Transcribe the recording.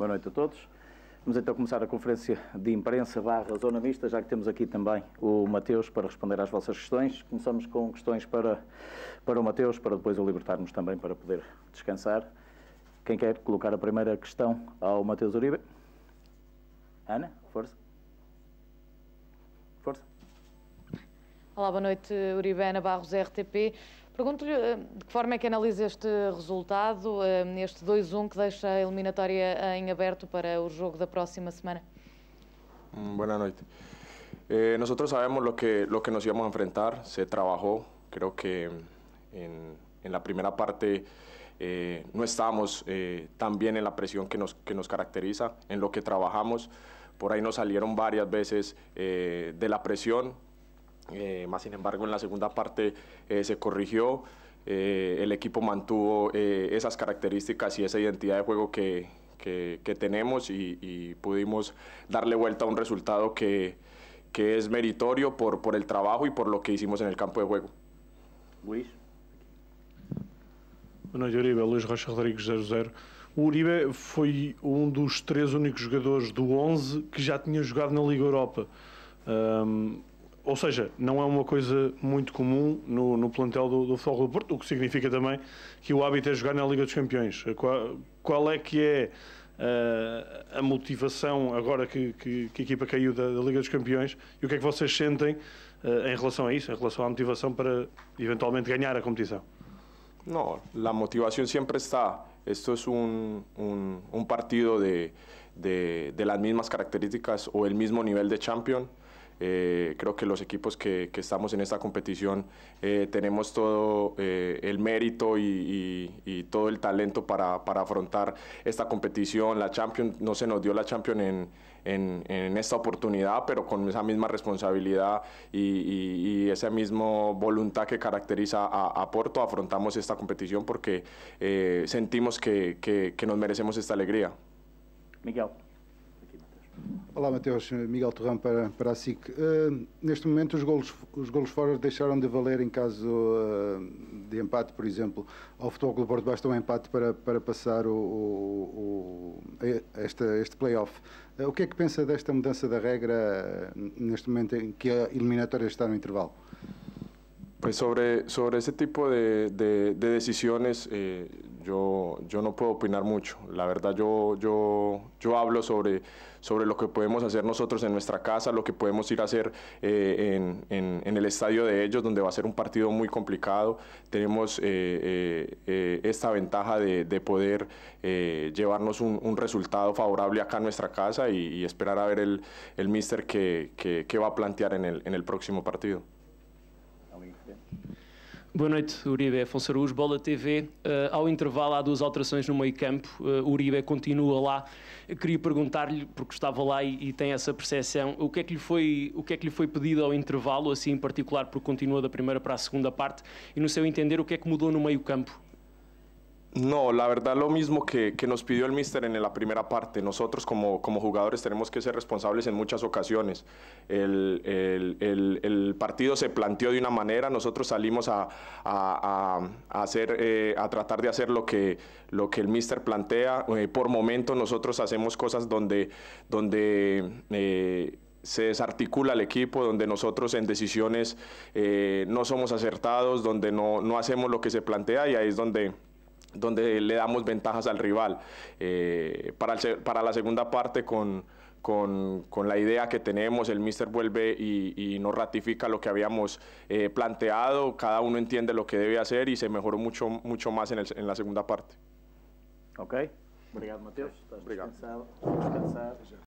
Boa noite a todos. Vamos então começar a conferência de imprensa barra Zona Mista, já que temos aqui também o Mateus para responder às vossas questões. Começamos com questões para, para o Mateus, para depois o libertarmos também para poder descansar. Quem quer colocar a primeira questão ao Mateus Uribe? Ana, força. Força. Olá, boa noite, Uribe Ana Barros, RTP. pergunto eh, de qué forma es que analiza este resultado, eh, este 2-1 um que deja a eliminatória em aberto para o jogo da próxima semana. Mm, Buenas noches. Eh, nosotros sabemos lo que, lo que nos íbamos a enfrentar, se trabajó, creo que en, en la primera parte no estábamos tan bien en la presión que nos, que nos caracteriza, en lo que trabajamos, por ahí nos salieron varias veces de la presión, eh, más sin embargo, en la segunda parte eh, se corrigió. Eh, el equipo mantuvo esas características y esa identidad de juego que, que, tenemos y, pudimos darle vuelta a un resultado que, que es meritorio por, por el trabajo y por lo que hicimos en el campo de juego. Luis. Boa noite, Uribe. Luís Rocha Rodrigues, 00. O Uribe foi um dos três únicos jugadores do 11 que ya tenía jugado en la Liga Europa. Ou seja, não é uma coisa muito comum no, no plantel do, do Futebol do Porto, o que significa também que o hábito é jogar na Liga dos Campeões. Qual, qual é que é uh, a motivação agora que, que, que a equipa caiu da, da, Liga dos Campeões e o que é que vocês sentem uh, em relação a isso, em relação à motivação para eventualmente ganhar a competição? Não, a motivação sempre está. Esto es un, un, un partido de, de, de, las mismas características o el mismo nivel de champion. Eh, creo que los equipos que, que estamos en esta competición eh, tenemos todo eh, el mérito y, todo el talento para, para, afrontar esta competición. La champion no se nos dio la champion en, en, esta oportunidad, pero con esa misma responsabilidad y, y esa misma voluntad que caracteriza a, a, Porto, afrontamos esta competición porque sentimos que, que, que nos merecemos esta alegría. Miguel. Olá, Mateus. Miguel Torrão para, para a SIC. Uh, neste momento, os golos, os golos fora deixaram de valer em caso uh, de empate, por exemplo. Ao Futebol Clube Porto basta um empate para, para passar o, o, o este, este play-off. Uh, o que é que pensa desta mudança da regra neste momento em que a eliminatória está no intervalo? Pues sobre, sobre ese tipo de, de, de decisiones, eh, yo, yo no puedo opinar mucho. La verdad, yo, yo, yo hablo sobre, lo que podemos hacer nosotros en nuestra casa, lo que podemos ir a hacer eh, en, el estadio de ellos, donde va a ser un partido muy complicado. Tenemos eh, eh, esta ventaja de, de poder llevarnos un, resultado favorable acá en nuestra casa y, esperar a ver el, el mister que, que, va a plantear en el, en el próximo partido. Boa noite, Uribe. Afonso Araújo, Bola TV. Uh, eh, ao intervalo há duas alterações no meio campo. Uh, Uribe continua lá. Eu queria perguntar-lhe, porque estava lá e, e, tem essa percepção, o que, é que lhe foi, o que é que lhe foi pedido ao intervalo, assim em particular, porque continua da primeira para a segunda parte, e no seu entender, o que é que mudou no meio campo No, la verdad lo mismo que, que nos pidió el mister en la primera parte. Nosotros como, jugadores tenemos que ser responsables en muchas ocasiones. El, partido se planteó de una manera, nosotros salimos a, hacer, eh, a tratar de hacer lo que, lo que el mister plantea. Eh, por momento nosotros hacemos cosas donde... donde eh, se desarticula el equipo, donde nosotros en decisiones no somos acertados, donde no, no hacemos lo que se plantea y ahí es donde donde le damos ventajas al rival. Eh, para, para la segunda parte con, con, con, la idea que tenemos, el míster vuelve y, y nos ratifica lo que habíamos eh, planteado, cada uno entiende lo que debe hacer y se mejoró mucho, mucho más en, el, en la segunda parte. Ok. Gracias, Matheus.